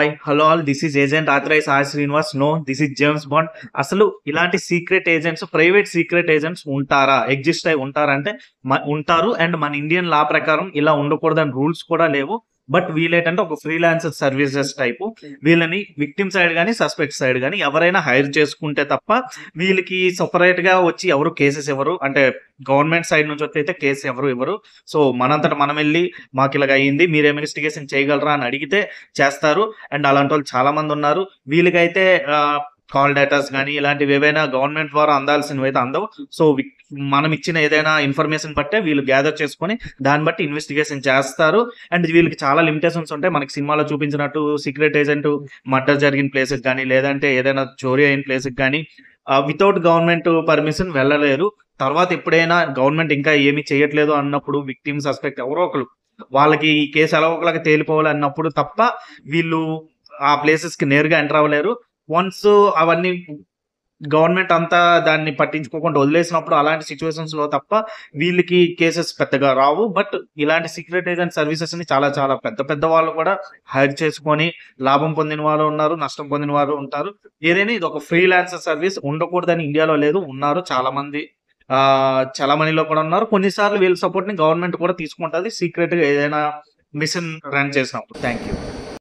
hi hello all this is agent authorise R Srinivas no this is James Bond అసలు ఇలాంటి secret agents private secret agents ఉంటారా exist అయి ఉంటారంటే ఉంటారు and మన ఇండియన్ లా ప్రకారం ఇలా ఉండకూడదని రూల్స్ కూడా లేవు బట్ వీలేటంటే ఒక ఫ్రీలాన్సర్ సర్వీసెస్ టైపు వీళ్ళని విక్టిమ్ సైడ్ కానీ సస్పెక్ట్ సైడ్ కానీ ఎవరైనా హైర్ చేసుకుంటే తప్ప వీళ్ళకి సపరేట్ గా వచ్చి ఎవరు కేసెస్ ఎవరు అంటే గవర్నమెంట్ సైడ్ నుంచి అయితే కేసు ఎవరు ఇవ్వరు సో మనంతట మనం వెళ్ళి మాకు ఇలాగ అయ్యింది మీరు ఇన్వెస్టిగేషన్ చేయగలరా అని అడిగితే చేస్తారు అండ్ అలాంటి వాళ్ళు చాలా మంది ఉన్నారు వీళ్ళకైతే కాల్ డేటాస్ కానీ ఇలాంటివి ఏవైనా గవర్నమెంట్ ద్వారా అందాల్సినవి అయితే అందవు సో మనం ఇచ్చిన ఏదైనా ఇన్ఫర్మేషన్ బట్టే వీళ్ళు గ్యాదర్ చేసుకొని దాన్ని బట్టి ఇన్వెస్టిగేషన్ చేస్తారు అండ్ వీళ్ళకి చాలా లిమిటేషన్స్ ఉంటాయి మనకి సినిమాలో చూపించినట్టు సీక్రెట్ ఏజెంట్ మర్డర్ జరిగిన ప్లేసెస్ కానీ లేదంటే ఏదైనా చోరీ అయిన ప్లేసెస్ కానీ వితౌట్ గవర్నమెంట్ పర్మిషన్ వెళ్ళలేరు తర్వాత ఎప్పుడైనా గవర్నమెంట్ ఇంకా ఏమీ చేయట్లేదు అన్నప్పుడు విక్టిమ్ సస్పెక్ట్ ఎవరో ఒకరు వాళ్ళకి ఈ కేసు ఎలా ఒకలాగా తేలిపోవాలి అన్నప్పుడు తప్ప వీళ్ళు ఆ ప్లేసెస్కి నేరుగా ఎంటర్ అవ్వలేరు వన్స్ అవన్నీ గవర్నమెంట్ అంతా దాన్ని పట్టించుకోకుండా వదిలేసినప్పుడు అలాంటి సిచ్యువేషన్స్ లో తప్ప వీళ్ళకి కేసెస్ పెద్దగా రావు బట్ ఇలాంటి సీక్రెట్ ఏజెంట్ సర్వీసెస్ ని చాలా చాలా పెద్ద పెద్ద వాళ్ళు కూడా హైర్ చేసుకొని లాభం పొందిన వారు ఉన్నారు నష్టం పొందిన వారు ఉంటారు ఏదైనా ఇది ఒక ఫ్రీలాన్సర్ సర్వీస్ ఉండకూడదని ఇండియాలో లేదు ఉన్నారు చాలా మంది చలమణిలో కూడా ఉన్నారు కొన్నిసార్లు వీళ్ళ సపోర్ట్ ని గవర్నమెంట్ కూడా తీసుకుంటుంది సీక్రెట్ గా ఏదైనా మిషన్ రన్ చేసినప్పుడు థ్యాంక్ యూ